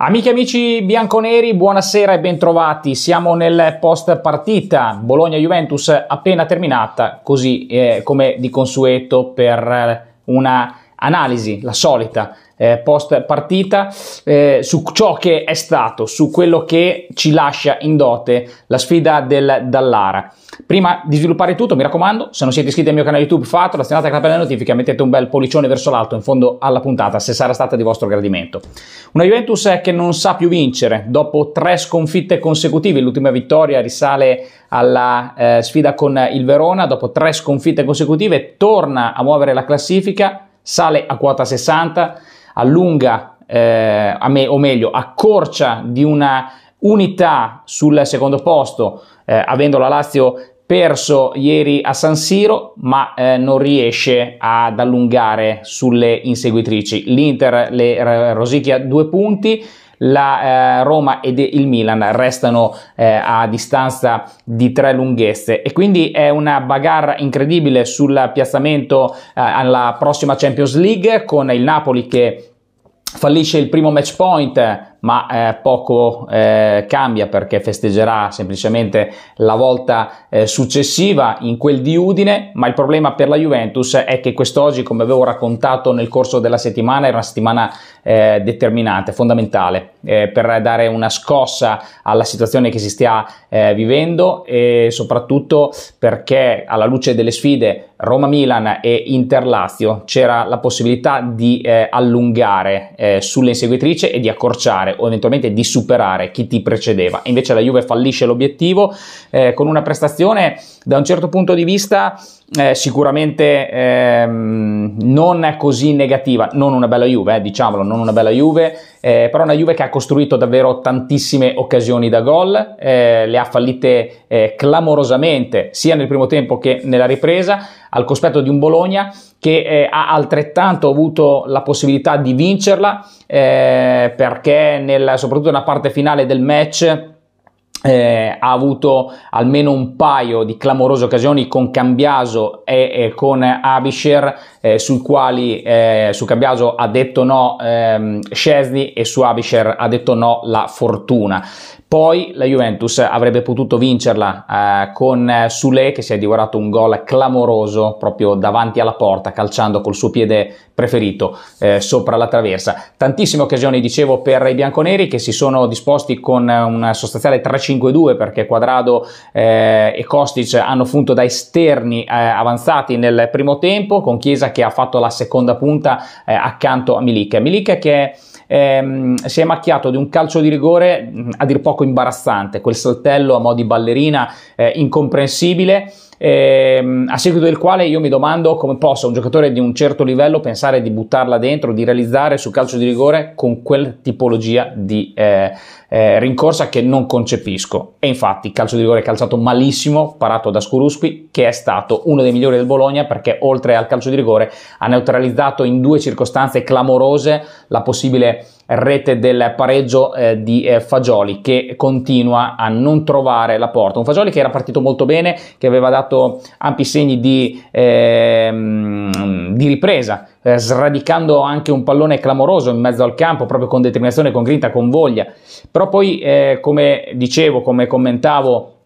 Amiche e amici bianconeri, buonasera e bentrovati. Siamo nel post partita Bologna-Juventus appena terminata, così eh, come di consueto per una analisi, la solita, eh, post partita, eh, su ciò che è stato, su quello che ci lascia in dote la sfida del Dallara. Prima di sviluppare tutto, mi raccomando, se non siete iscritti al mio canale YouTube, fatelo, azionate la campanella notifica, mettete un bel pollicione verso l'alto in fondo alla puntata, se sarà stata di vostro gradimento. Una Juventus che non sa più vincere, dopo tre sconfitte consecutive, l'ultima vittoria risale alla eh, sfida con il Verona, dopo tre sconfitte consecutive torna a muovere la classifica, sale a quota 60, allunga, eh, a me, o meglio, accorcia di una unità sul secondo posto, eh, avendo la Lazio perso ieri a San Siro, ma eh, non riesce ad allungare sulle inseguitrici. L'Inter le rosicchia due punti la eh, Roma ed il Milan restano eh, a distanza di tre lunghezze e quindi è una bagarra incredibile sul piazzamento eh, alla prossima Champions League con il Napoli che fallisce il primo match point ma eh, poco eh, cambia perché festeggerà semplicemente la volta eh, successiva in quel di Udine, ma il problema per la Juventus è che quest'oggi, come avevo raccontato nel corso della settimana, era una settimana eh, determinante, fondamentale eh, per dare una scossa alla situazione che si sta eh, vivendo e soprattutto perché alla luce delle sfide Roma-Milan e Inter-Lazio c'era la possibilità di allungare sulle inseguitrici e di accorciare superare o eventualmente di superare chi ti precedeva. Invece la Juve fallisce l'obiettivo eh, con una prestazione da un certo punto di vista eh, sicuramente ehm, non così negativa, non una bella Juve, eh, diciamolo, non una bella Juve, eh, però una Juve che ha costruito davvero tantissime occasioni da gol, eh, le ha fallite eh, clamorosamente sia nel primo tempo che nella ripresa, al cospetto di un Bologna che eh, ha altrettanto avuto la possibilità di vincerla perché nel, soprattutto nella parte finale del match eh, ha avuto almeno un paio di clamorose occasioni con Cambiaso e, e con Abisher, eh, sui quali eh, su Cambiaso ha detto no ehm, Scesni e su Abisher ha detto no la fortuna poi la Juventus avrebbe potuto vincerla eh, con eh, Sule che si è divorato un gol clamoroso proprio davanti alla porta calciando col suo piede preferito eh, sopra la traversa. Tantissime occasioni dicevo per i bianconeri che si sono disposti con eh, un sostanziale 3-5-2 perché Quadrado eh, e Kostic hanno funto da esterni eh, avanzati nel primo tempo con Chiesa che ha fatto la seconda punta accanto a Milik. Milik che è ehm, si è macchiato di un calcio di rigore a dir poco imbarazzante, quel saltello a mo' di ballerina eh, incomprensibile ehm, a seguito del quale io mi domando come possa un giocatore di un certo livello pensare di buttarla dentro, di realizzare sul calcio di rigore con quel tipologia di eh, eh, rincorsa che non concepisco. E infatti calcio di rigore è calciato malissimo, parato da Scuruspi, che è stato uno dei migliori del Bologna perché oltre al calcio di rigore ha neutralizzato in due circostanze clamorose la possibile rete del pareggio eh, di eh, Fagioli che continua a non trovare la porta. Un Fagioli che era partito molto bene, che aveva dato ampi segni di, ehm, di ripresa, eh, sradicando anche un pallone clamoroso in mezzo al campo, proprio con determinazione, con grinta, con voglia. Però poi, eh, come dicevo, come commentavo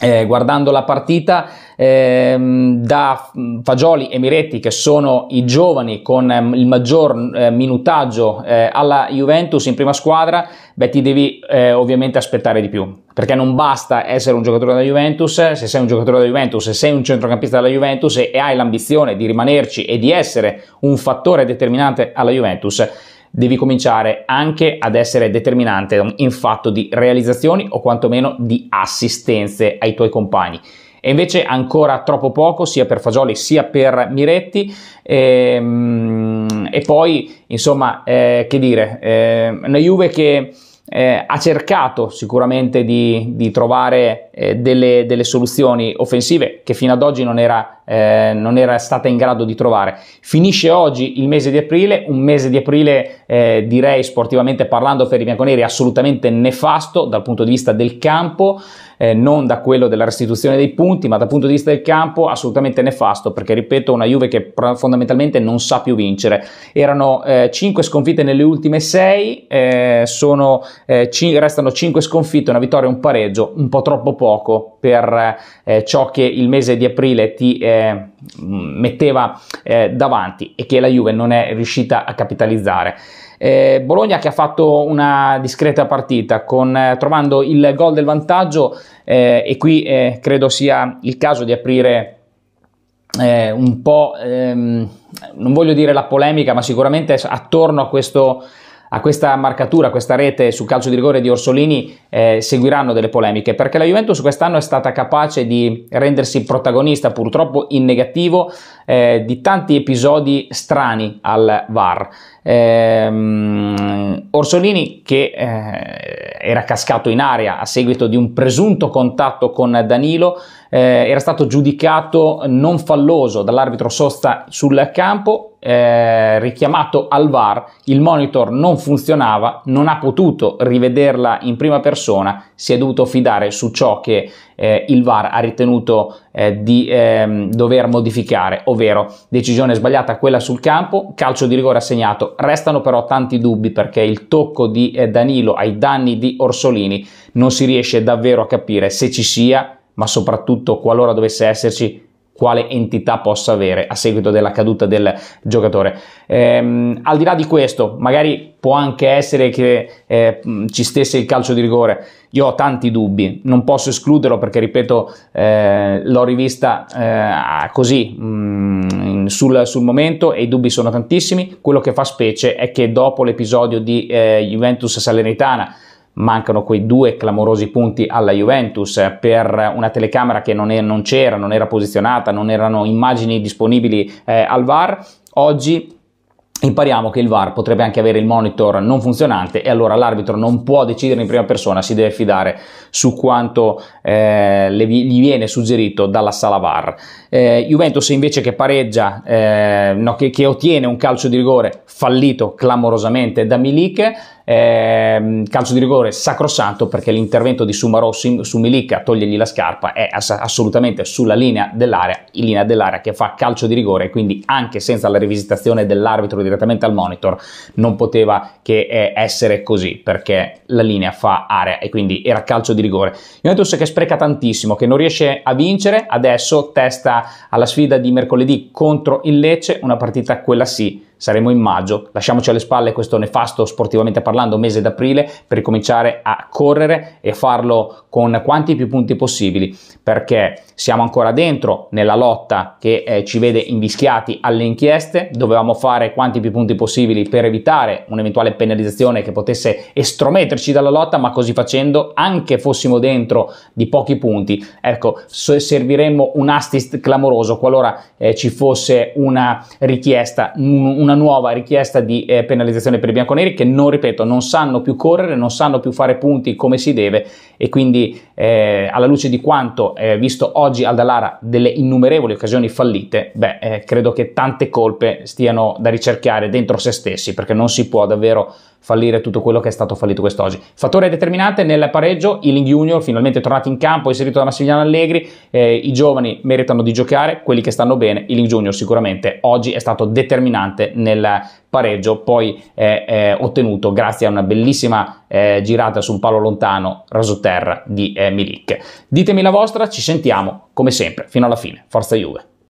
eh, guardando la partita ehm, da Fagioli e Miretti che sono i giovani con ehm, il maggior eh, minutaggio eh, alla Juventus in prima squadra beh ti devi eh, ovviamente aspettare di più perché non basta essere un giocatore della Juventus eh, se sei un giocatore della Juventus se sei un centrocampista della Juventus e, e hai l'ambizione di rimanerci e di essere un fattore determinante alla Juventus devi cominciare anche ad essere determinante in fatto di realizzazioni o quantomeno di assistenze ai tuoi compagni. E invece ancora troppo poco sia per Fagioli sia per Miretti e, ehm, e poi insomma eh, che dire eh, una Juve che eh, ha cercato sicuramente di, di trovare eh, delle, delle soluzioni offensive che fino ad oggi non era eh, non era stata in grado di trovare. Finisce oggi il mese di aprile, un mese di aprile eh, direi sportivamente parlando per i bianconeri assolutamente nefasto dal punto di vista del campo, eh, non da quello della restituzione dei punti, ma dal punto di vista del campo assolutamente nefasto perché ripeto una Juve che fondamentalmente non sa più vincere. Erano 5 eh, sconfitte nelle ultime 6, eh, sono, eh, c- restano 5 sconfitte, una vittoria e un pareggio, un po' troppo poco per eh, ciò che il mese di aprile ti eh, metteva eh, davanti e che la Juve non è riuscita a capitalizzare. Eh, Bologna che ha fatto una discreta partita con, eh, trovando il gol del vantaggio eh, e qui credo sia il caso di aprire eh, un po', ehm, non voglio dire la polemica, ma sicuramente attorno a questo a questa marcatura, a questa rete sul calcio di rigore di Orsolini eh, seguiranno delle polemiche perché la Juventus quest'anno è stata capace di rendersi protagonista purtroppo in negativo eh, di tanti episodi strani al VAR. Ehm, Orsolini che eh, era cascato in aria a seguito di un presunto contatto con Danilo eh, era stato giudicato non falloso dall'arbitro Sosta sul campo, eh, richiamato al VAR, il monitor non funzionava, non ha potuto rivederla in prima persona si è dovuto fidare su ciò che eh, il VAR ha ritenuto eh, di ehm, dover modificare, ovvero decisione sbagliata quella sul campo, calcio di rigore assegnato. Restano però tanti dubbi perché il tocco di eh, Danilo ai danni di Orsolini non si riesce davvero a capire se ci sia, ma soprattutto qualora dovesse esserci quale entità possa avere a seguito della caduta del giocatore. Ehm, al di là di questo, magari può anche essere che eh, ci stesse il calcio di rigore. Io ho tanti dubbi, non posso escluderlo perché, ripeto, eh, l'ho rivista eh, così mh, sul, sul, momento e i dubbi sono tantissimi. Quello che fa specie è che dopo l'episodio di eh, Juventus Salernitana, mancano quei due clamorosi punti alla Juventus eh, per una telecamera che non, è, non c'era, non era posizionata, non erano immagini disponibili eh, al VAR. Oggi impariamo che il VAR potrebbe anche avere il monitor non funzionante e allora l'arbitro non può decidere in prima persona, si deve fidare su quanto eh, le, gli viene suggerito dalla sala VAR. Eh, Juventus invece che pareggia, eh, no, che, che, ottiene un calcio di rigore fallito clamorosamente da Milik, ehm, calcio di rigore sacrosanto perché l'intervento di Sumarò su, su Milik a togliergli la scarpa è ass- assolutamente sulla linea dell'area, in linea dell'area che fa calcio di rigore, quindi anche senza la rivisitazione dell'arbitro di direttamente al monitor, non poteva che eh, essere così perché la linea fa area e quindi era calcio di rigore. Juventus che spreca tantissimo, che non riesce a vincere, adesso testa alla sfida di mercoledì contro il Lecce, una partita quella sì saremo in maggio. Lasciamoci alle spalle questo nefasto, sportivamente parlando, mese d'aprile per cominciare a correre e farlo con quanti più punti possibili, perché siamo ancora dentro nella lotta che eh, ci vede invischiati alle inchieste, dovevamo fare quanti più punti possibili per evitare un'eventuale penalizzazione che potesse estrometterci dalla lotta, ma così facendo, anche fossimo dentro di pochi punti, ecco, serviremmo un assist clamoroso qualora eh, ci fosse una richiesta, un, un una nuova richiesta di eh, penalizzazione per i bianconeri che non, ripeto, non sanno più correre, non sanno più fare punti come si deve e quindi eh, alla luce di quanto eh, visto oggi al Dalara delle innumerevoli occasioni fallite, beh, eh, credo che tante colpe stiano da ricercare dentro se stessi perché non si può davvero fallire tutto quello che è stato fallito quest'oggi. Fattore determinante nel pareggio, Ealing Junior finalmente tornato in campo, inserito da Massimiliano Allegri, eh, i giovani meritano di giocare, quelli che stanno bene, Ealing Junior sicuramente oggi è stato determinante nel pareggio poi è, eh, eh, ottenuto grazie a una bellissima eh, girata su un palo lontano rasoterra di eh, Milik. Ditemi la vostra, ci sentiamo come sempre fino alla fine. Forza Juve!